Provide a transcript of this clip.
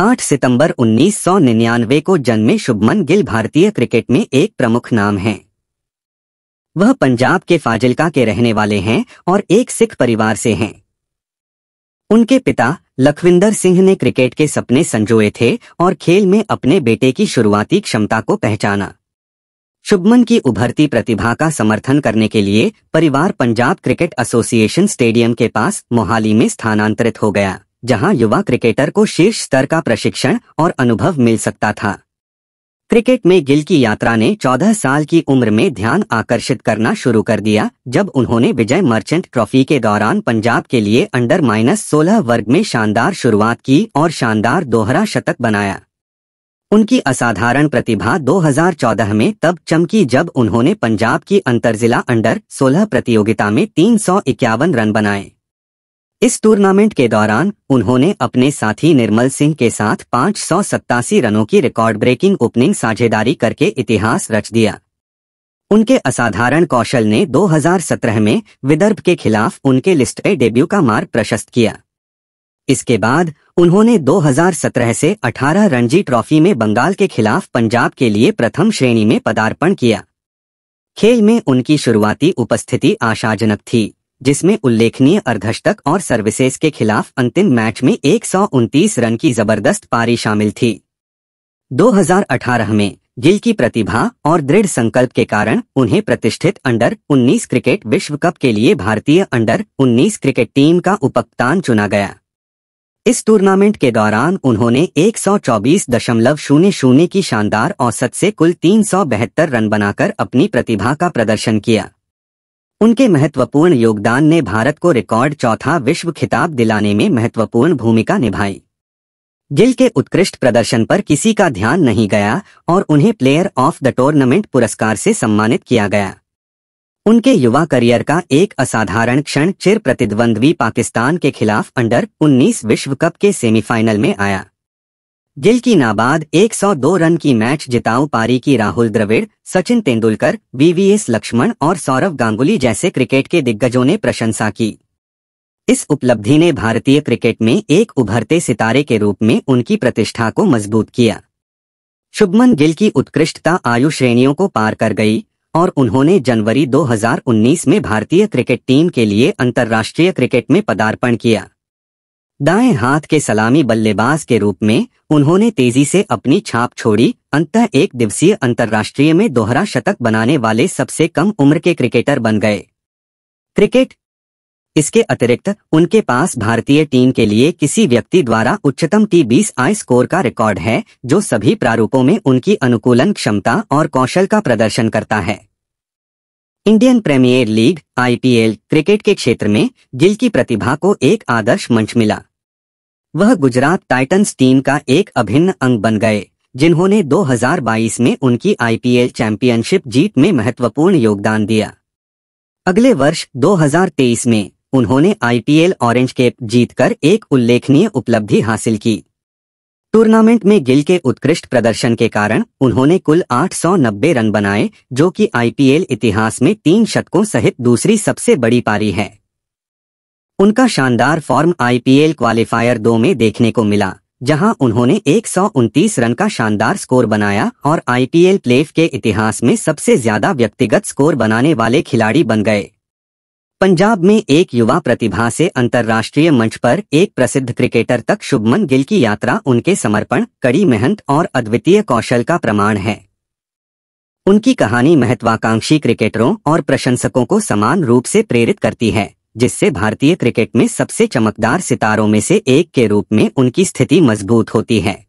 8 सितंबर 1999 को जन्मे शुभमन गिल भारतीय क्रिकेट में एक प्रमुख नाम है वह पंजाब के फाजिलका के रहने वाले हैं और एक सिख परिवार से हैं उनके पिता लखविंदर सिंह ने क्रिकेट के सपने संजोए थे और खेल में अपने बेटे की शुरुआती क्षमता को पहचाना शुभमन की उभरती प्रतिभा का समर्थन करने के लिए परिवार पंजाब क्रिकेट एसोसिएशन स्टेडियम के पास मोहाली में स्थानांतरित हो गया जहां युवा क्रिकेटर को शीर्ष स्तर का प्रशिक्षण और अनुभव मिल सकता था क्रिकेट में गिल की यात्रा ने 14 साल की उम्र में ध्यान आकर्षित करना शुरू कर दिया जब उन्होंने विजय मर्चेंट ट्रॉफी के दौरान पंजाब के लिए अंडर माइनस सोलह वर्ग में शानदार शुरुआत की और शानदार दोहरा शतक बनाया उनकी असाधारण प्रतिभा 2014 में तब चमकी जब उन्होंने पंजाब की अंतरजिला अंडर सोलह प्रतियोगिता में तीन रन बनाए इस टूर्नामेंट के दौरान उन्होंने अपने साथी निर्मल सिंह के साथ पाँच रनों की रिकॉर्ड ब्रेकिंग ओपनिंग साझेदारी करके इतिहास रच दिया उनके असाधारण कौशल ने 2017 में विदर्भ के खिलाफ उनके लिस्ट ए डेब्यू का मार्ग प्रशस्त किया इसके बाद उन्होंने 2017 से 18 रणजी ट्रॉफी में बंगाल के खिलाफ पंजाब के लिए प्रथम श्रेणी में पदार्पण किया खेल में उनकी शुरुआती उपस्थिति आशाजनक थी जिसमें उल्लेखनीय अर्धशतक और सर्विसेज के खिलाफ अंतिम मैच में एक रन की जबरदस्त पारी शामिल थी 2018 में गिल की प्रतिभा और दृढ़ संकल्प के कारण उन्हें प्रतिष्ठित अंडर 19 क्रिकेट विश्व कप के लिए भारतीय अंडर 19 क्रिकेट टीम का उपकप्तान चुना गया इस टूर्नामेंट के दौरान उन्होंने 124.00 की शानदार औसत से कुल तीन रन बनाकर अपनी प्रतिभा का प्रदर्शन किया उनके महत्वपूर्ण योगदान ने भारत को रिकॉर्ड चौथा विश्व खिताब दिलाने में महत्वपूर्ण भूमिका निभाई गिल के उत्कृष्ट प्रदर्शन पर किसी का ध्यान नहीं गया और उन्हें प्लेयर ऑफ द टूर्नामेंट पुरस्कार से सम्मानित किया गया उनके युवा करियर का एक असाधारण क्षण चिर प्रतिद्वंद्वी पाकिस्तान के खिलाफ अंडर 19 विश्व कप के सेमीफाइनल में आया गिल की नाबाद 102 रन की मैच जिताऊ पारी की राहुल द्रविड़ सचिन तेंदुलकर वीवीएस लक्ष्मण और सौरव गांगुली जैसे क्रिकेट के दिग्गजों ने प्रशंसा की इस उपलब्धि ने भारतीय क्रिकेट में एक उभरते सितारे के रूप में उनकी प्रतिष्ठा को मजबूत किया शुभमन गिल की उत्कृष्टता आयु श्रेणियों को पार कर गई और उन्होंने जनवरी 2019 में भारतीय क्रिकेट टीम के लिए अंतर्राष्ट्रीय क्रिकेट में पदार्पण किया दाएं हाथ के सलामी बल्लेबाज के रूप में उन्होंने तेजी से अपनी छाप छोड़ी अंतः एक दिवसीय अंतर्राष्ट्रीय में दोहरा शतक बनाने वाले सबसे कम उम्र के क्रिकेटर बन गए क्रिकेट इसके अतिरिक्त उनके पास भारतीय टीम के लिए किसी व्यक्ति द्वारा उच्चतम टी बीस आई स्कोर का रिकॉर्ड है जो सभी प्रारूपों में उनकी अनुकूलन क्षमता और कौशल का प्रदर्शन करता है Indian Premier League IPL cricket के क्षेत्र में गिल की प्रतिभा को एक आदर्श मंच मिला वह गुजरात टाइटंस टीम का एक अभिन्न अंग बन गए जिन्होंने 2022 में उनकी आईपीएल चैंपियनशिप जीत में महत्वपूर्ण योगदान दिया अगले वर्ष 2023 में उन्होंने आईपीएल ऑरेंज कैप जीतकर एक उल्लेखनीय उपलब्धि हासिल की टूर्नामेंट में गिल के उत्कृष्ट प्रदर्शन के कारण उन्होंने कुल 890 रन बनाए जो कि आईपीएल इतिहास में तीन शतकों सहित दूसरी सबसे बड़ी पारी है उनका शानदार फॉर्म आईपीएल क्वालिफायर दो में देखने को मिला जहां उन्होंने एक रन का शानदार स्कोर बनाया और आईपीएल प्लेफ के इतिहास में सबसे ज्यादा व्यक्तिगत स्कोर बनाने वाले खिलाड़ी बन गए पंजाब में एक युवा प्रतिभा से अंतर्राष्ट्रीय मंच पर एक प्रसिद्ध क्रिकेटर तक शुभमन गिल की यात्रा उनके समर्पण कड़ी मेहनत और अद्वितीय कौशल का प्रमाण है उनकी कहानी महत्वाकांक्षी क्रिकेटरों और प्रशंसकों को समान रूप से प्रेरित करती है जिससे भारतीय क्रिकेट में सबसे चमकदार सितारों में से एक के रूप में उनकी स्थिति मजबूत होती है